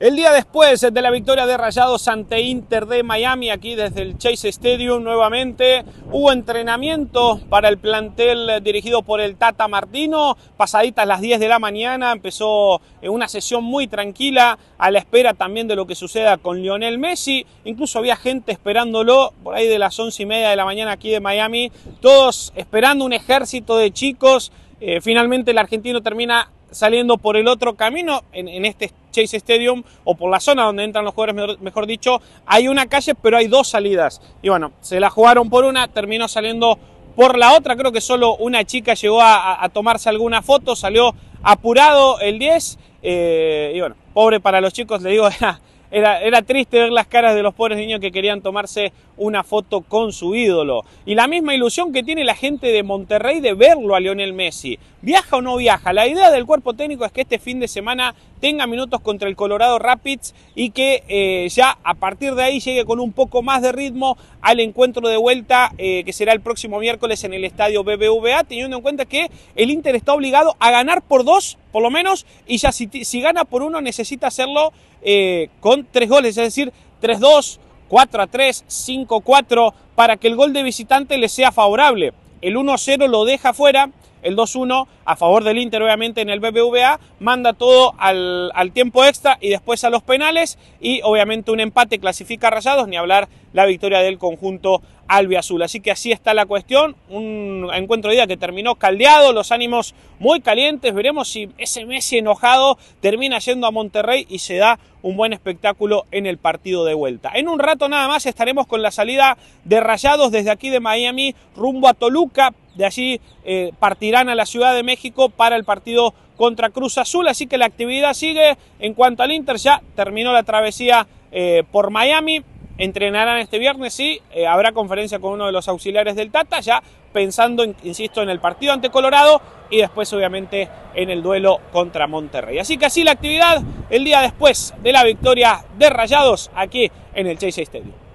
El día después de la victoria de Rayados ante Inter de Miami, aquí desde el Chase Stadium nuevamente, hubo entrenamiento para el plantel dirigido por el Tata Martino. Pasaditas las 10 de la mañana empezó una sesión muy tranquila, a la espera también de lo que suceda con Lionel Messi. Incluso había gente esperándolo por ahí de las 11 y media de la mañana aquí de Miami, todos esperando un ejército de chicos. Eh, finalmente el argentino termina saliendo por el otro camino, en, este Chase Stadium, o por la zona donde entran los jugadores, mejor dicho, hay una calle, pero hay dos salidas. Y bueno, se la jugaron por una, terminó saliendo por la otra. Creo que solo una chica llegó a, tomarse alguna foto, salió apurado el 10. Eh, y bueno, pobre para los chicos, le digo, era era, triste ver las caras de los pobres niños que querían tomarse una foto con su ídolo. Y la misma ilusión que tiene la gente de Monterrey de verlo a Lionel Messi. ¿Viaja o no viaja? La idea del cuerpo técnico es que este fin de semana tenga minutos contra el Colorado Rapids y que eh, ya a partir de ahí llegue con un poco más de ritmo al encuentro de vuelta eh, que será el próximo miércoles en el estadio BBVA, teniendo en cuenta que el Inter está obligado a ganar por dos, por lo menos, y ya si, gana por uno necesita hacerlo eh, con tres goles, es decir, 3-2. 4 3, 5 4, para que el gol de visitante le sea favorable. El 1 0 lo deja fuera, el 2-1 a favor del Inter, obviamente, en el BBVA, manda todo al, tiempo extra y después a los penales y obviamente un empate clasifica a Rayados, ni hablar la victoria del conjunto albiazul. Así que así está la cuestión. Un encuentro de día que terminó caldeado, los ánimos muy calientes. Veremos si ese Messi enojado termina yendo a Monterrey y se da un buen espectáculo en el partido de vuelta. En un rato nada más estaremos con la salida de Rayados desde aquí de Miami rumbo a Toluca. De allí eh, partirán a la Ciudad de México para el partido contra Cruz Azul. Así que la actividad sigue. En cuanto al Inter, ya terminó la travesía eh, por Miami entrenarán este viernes, sí, eh, habrá conferencia con uno de los auxiliares del Tata, ya pensando, insisto, en el partido ante Colorado y después obviamente en el duelo contra Monterrey. Así que así la actividad el día después de la victoria de Rayados aquí en el Chase Stadium.